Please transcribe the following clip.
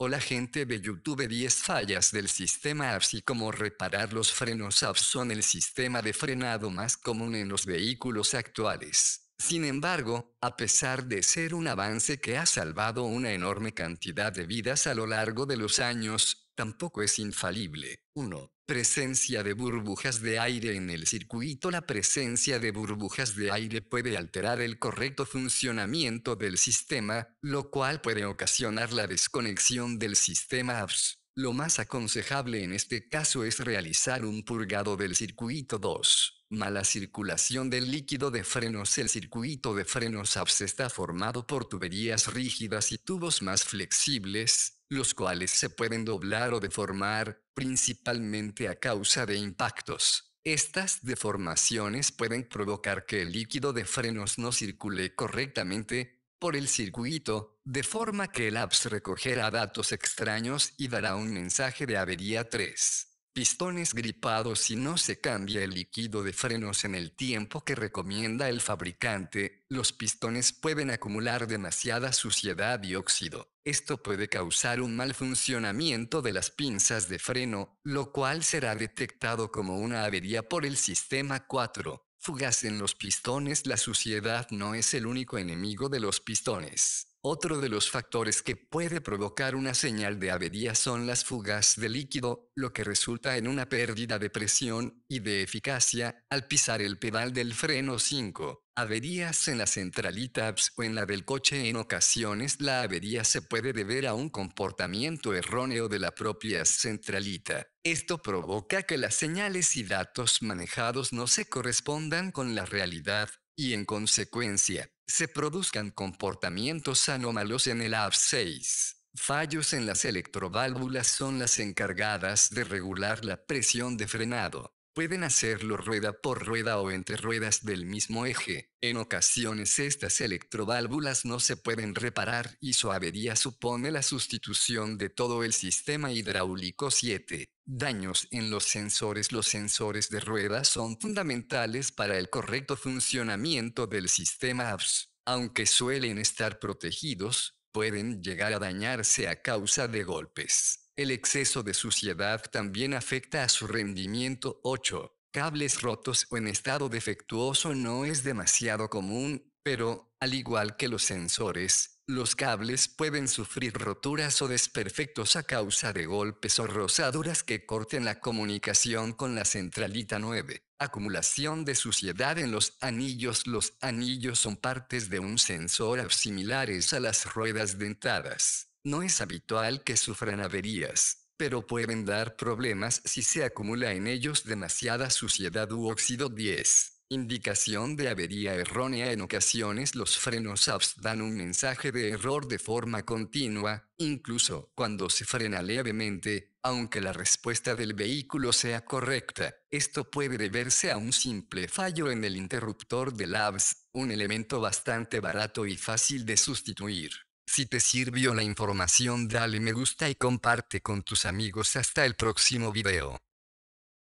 Hola gente de YouTube 10 fallas del sistema ABS como reparar los frenos ABS son el sistema de frenado más común en los vehículos actuales. Sin embargo, a pesar de ser un avance que ha salvado una enorme cantidad de vidas a lo largo de los años, tampoco es infalible. 1. Presencia de burbujas de aire en el circuito. La presencia de burbujas de aire puede alterar el correcto funcionamiento del sistema, lo cual puede ocasionar la desconexión del sistema ABS. Lo más aconsejable en este caso es realizar un purgado del circuito 2. Mala circulación del líquido de frenos. El circuito de frenos ABS está formado por tuberías rígidas y tubos más flexibles, los cuales se pueden doblar o deformar, principalmente a causa de impactos. Estas deformaciones pueden provocar que el líquido de frenos no circule correctamente, por el circuito, de forma que el apps recogerá datos extraños y dará un mensaje de avería 3. Pistones gripados si no se cambia el líquido de frenos en el tiempo que recomienda el fabricante, los pistones pueden acumular demasiada suciedad y óxido. Esto puede causar un mal funcionamiento de las pinzas de freno, lo cual será detectado como una avería por el sistema 4. Fugas en los pistones, la suciedad no es el único enemigo de los pistones. Otro de los factores que puede provocar una señal de avería son las fugas de líquido, lo que resulta en una pérdida de presión y de eficacia al pisar el pedal del freno 5. Averías en la centralita o en la del coche en ocasiones la avería se puede deber a un comportamiento erróneo de la propia centralita. Esto provoca que las señales y datos manejados no se correspondan con la realidad y en consecuencia, se produzcan comportamientos anómalos en el AV6. Fallos en las electroválvulas son las encargadas de regular la presión de frenado. Pueden hacerlo rueda por rueda o entre ruedas del mismo eje. En ocasiones estas electroválvulas no se pueden reparar y su avería supone la sustitución de todo el sistema hidráulico 7 daños en los sensores. Los sensores de ruedas son fundamentales para el correcto funcionamiento del sistema ABS. Aunque suelen estar protegidos, pueden llegar a dañarse a causa de golpes. El exceso de suciedad también afecta a su rendimiento 8. Cables rotos o en estado defectuoso no es demasiado común pero, al igual que los sensores, los cables pueden sufrir roturas o desperfectos a causa de golpes o rozaduras que corten la comunicación con la centralita 9. Acumulación de suciedad en los anillos. Los anillos son partes de un sensor similares a las ruedas dentadas. No es habitual que sufran averías, pero pueden dar problemas si se acumula en ellos demasiada suciedad u óxido 10. Indicación de avería errónea en ocasiones los frenos ABS dan un mensaje de error de forma continua, incluso cuando se frena levemente, aunque la respuesta del vehículo sea correcta. Esto puede deberse a un simple fallo en el interruptor del ABS, un elemento bastante barato y fácil de sustituir. Si te sirvió la información dale me gusta y comparte con tus amigos hasta el próximo video.